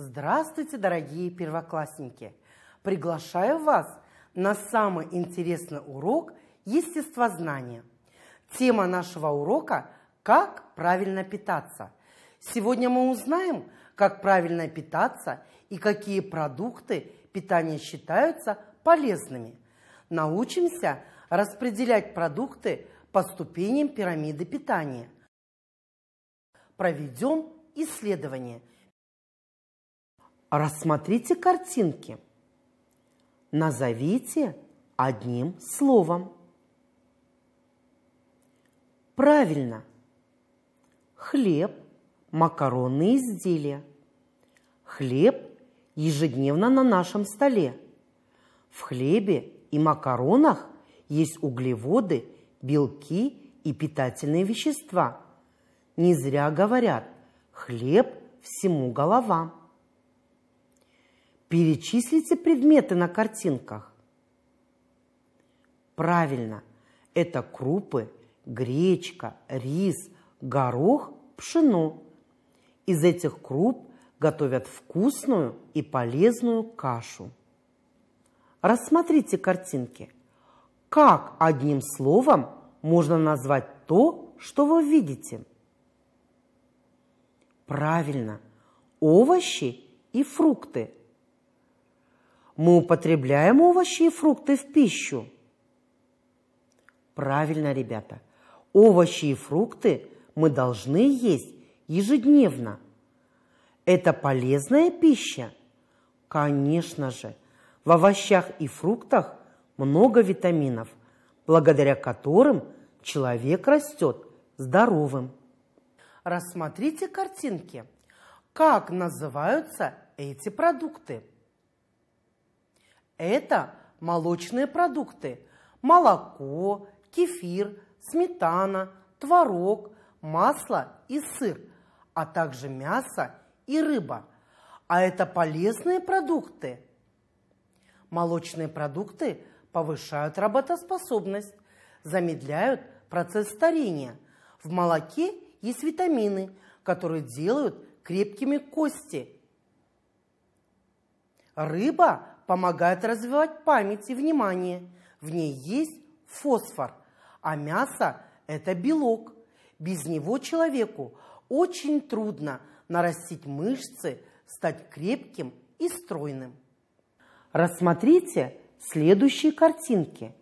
Здравствуйте, дорогие первоклассники! Приглашаю вас на самый интересный урок естествознания. Тема нашего урока – «Как правильно питаться». Сегодня мы узнаем, как правильно питаться и какие продукты питания считаются полезными. Научимся распределять продукты по ступеням пирамиды питания. Проведем исследование – Рассмотрите картинки. Назовите одним словом. Правильно. Хлеб, макаронные изделия. Хлеб ежедневно на нашем столе. В хлебе и макаронах есть углеводы, белки и питательные вещества. Не зря говорят «хлеб всему голова». Перечислите предметы на картинках. Правильно, это крупы, гречка, рис, горох, пшено. Из этих круп готовят вкусную и полезную кашу. Рассмотрите картинки. Как одним словом можно назвать то, что вы видите? Правильно, овощи и фрукты – мы употребляем овощи и фрукты в пищу. Правильно, ребята. Овощи и фрукты мы должны есть ежедневно. Это полезная пища? Конечно же. В овощах и фруктах много витаминов, благодаря которым человек растет здоровым. Рассмотрите картинки. Как называются эти продукты? Это молочные продукты – молоко, кефир, сметана, творог, масло и сыр, а также мясо и рыба. А это полезные продукты. Молочные продукты повышают работоспособность, замедляют процесс старения. В молоке есть витамины, которые делают крепкими кости. Рыба помогает развивать память и внимание. В ней есть фосфор, а мясо – это белок. Без него человеку очень трудно нарастить мышцы, стать крепким и стройным. Рассмотрите следующие картинки.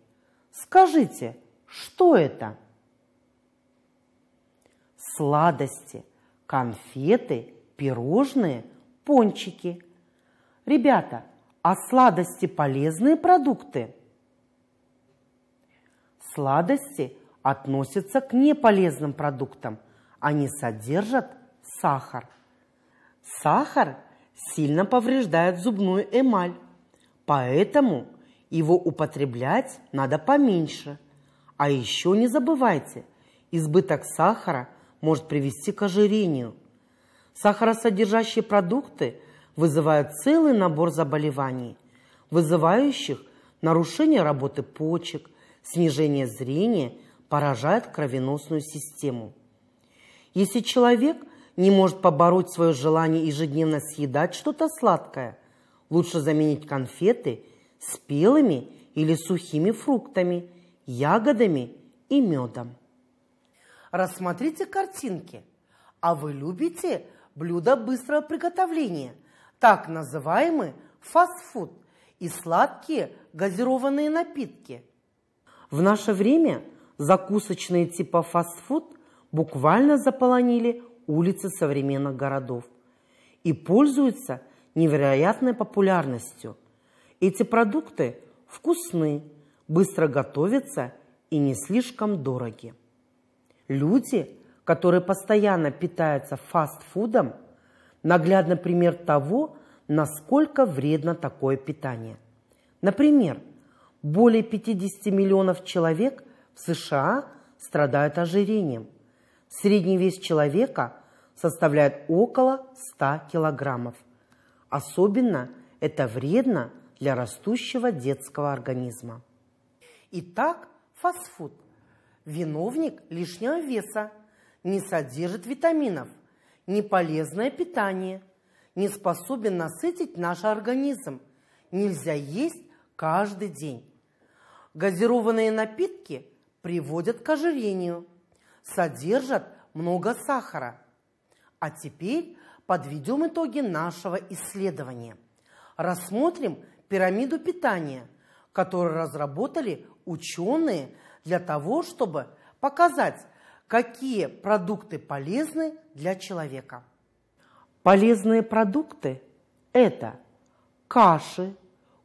Скажите, что это? Сладости, конфеты, пирожные, пончики. Ребята – а сладости полезные продукты? Сладости относятся к неполезным продуктам. Они содержат сахар. Сахар сильно повреждает зубную эмаль, поэтому его употреблять надо поменьше. А еще не забывайте, избыток сахара может привести к ожирению. Сахаросодержащие продукты вызывают целый набор заболеваний, вызывающих нарушение работы почек, снижение зрения, поражает кровеносную систему. Если человек не может побороть свое желание ежедневно съедать что-то сладкое, лучше заменить конфеты спелыми или сухими фруктами, ягодами и медом. Рассмотрите картинки. А вы любите блюда быстрого приготовления – так называемый фастфуд и сладкие газированные напитки. В наше время закусочные типа фастфуд буквально заполонили улицы современных городов и пользуются невероятной популярностью. Эти продукты вкусны, быстро готовятся и не слишком дороги. Люди, которые постоянно питаются фастфудом – наглядный пример того, насколько вредно такое питание. Например, более 50 миллионов человек в США страдают ожирением. Средний вес человека составляет около 100 килограммов. Особенно это вредно для растущего детского организма. Итак, фастфуд. Виновник лишнего веса, не содержит витаминов – неполезное питание, не способен насытить наш организм, нельзя есть каждый день. Газированные напитки приводят к ожирению, содержат много сахара. А теперь подведем итоги нашего исследования. Рассмотрим пирамиду питания, которую разработали ученые для того, чтобы показать, Какие продукты полезны для человека? Полезные продукты – это каши,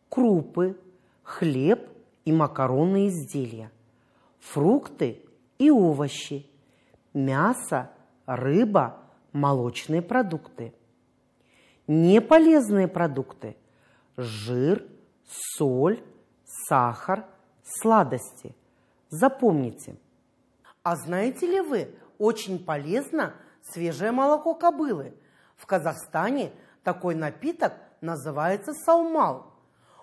крупы, хлеб и макаронные изделия, фрукты и овощи, мясо, рыба, молочные продукты. Неполезные продукты – жир, соль, сахар, сладости. Запомните – а знаете ли вы, очень полезно свежее молоко кобылы. В Казахстане такой напиток называется саумал.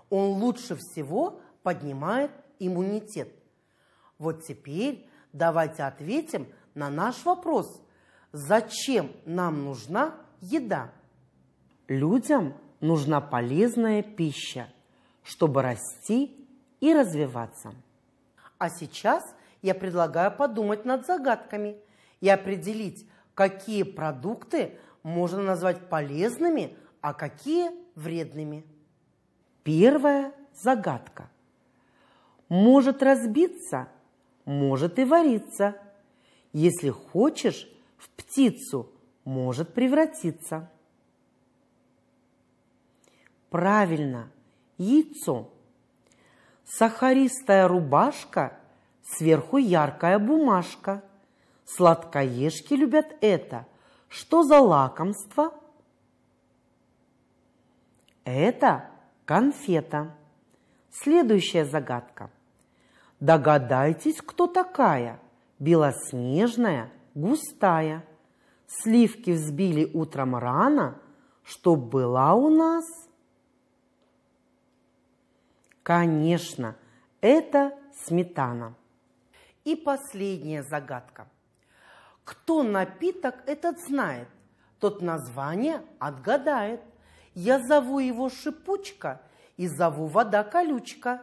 Он лучше всего поднимает иммунитет. Вот теперь давайте ответим на наш вопрос. Зачем нам нужна еда? Людям нужна полезная пища, чтобы расти и развиваться. А сейчас – я предлагаю подумать над загадками и определить, какие продукты можно назвать полезными, а какие вредными. Первая загадка. Может разбиться, может и вариться. Если хочешь, в птицу может превратиться. Правильно, яйцо. Сахаристая рубашка Сверху яркая бумажка. Сладкоежки любят это. Что за лакомство? Это конфета. Следующая загадка. Догадайтесь, кто такая. Белоснежная, густая. Сливки взбили утром рано, чтоб была у нас. Конечно, это сметана. И последняя загадка. Кто напиток этот знает, тот название отгадает. Я зову его шипучка и зову вода колючка.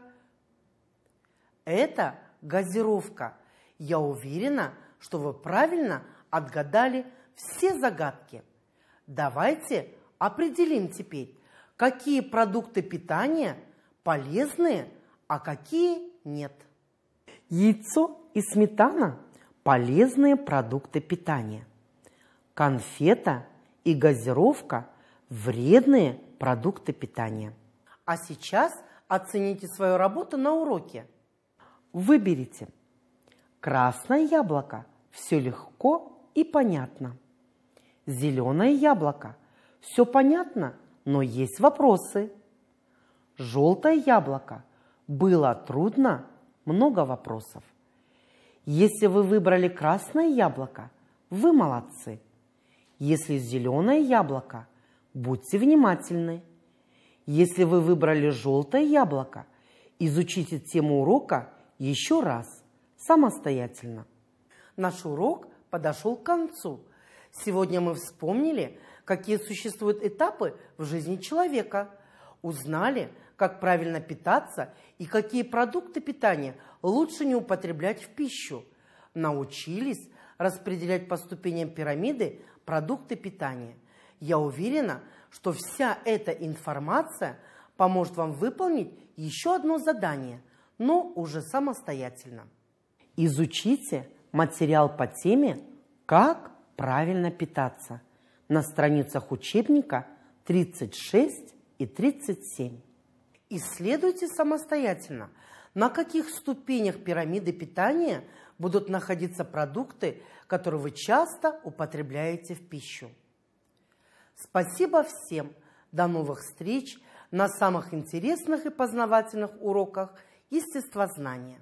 Это газировка. Я уверена, что вы правильно отгадали все загадки. Давайте определим теперь, какие продукты питания полезные, а какие нет. Яйцо и сметана – полезные продукты питания. Конфета и газировка – вредные продукты питания. А сейчас оцените свою работу на уроке. Выберите. Красное яблоко – все легко и понятно. Зеленое яблоко – все понятно, но есть вопросы. Желтое яблоко – было трудно, много вопросов. Если вы выбрали красное яблоко, вы молодцы. Если зеленое яблоко, будьте внимательны. Если вы выбрали желтое яблоко, изучите тему урока еще раз, самостоятельно. Наш урок подошел к концу. Сегодня мы вспомнили, какие существуют этапы в жизни человека, узнали – как правильно питаться и какие продукты питания лучше не употреблять в пищу. Научились распределять по ступеням пирамиды продукты питания. Я уверена, что вся эта информация поможет вам выполнить еще одно задание, но уже самостоятельно. Изучите материал по теме «Как правильно питаться» на страницах учебника 36 и 37. Исследуйте самостоятельно, на каких ступенях пирамиды питания будут находиться продукты, которые вы часто употребляете в пищу. Спасибо всем. До новых встреч на самых интересных и познавательных уроках естествознания.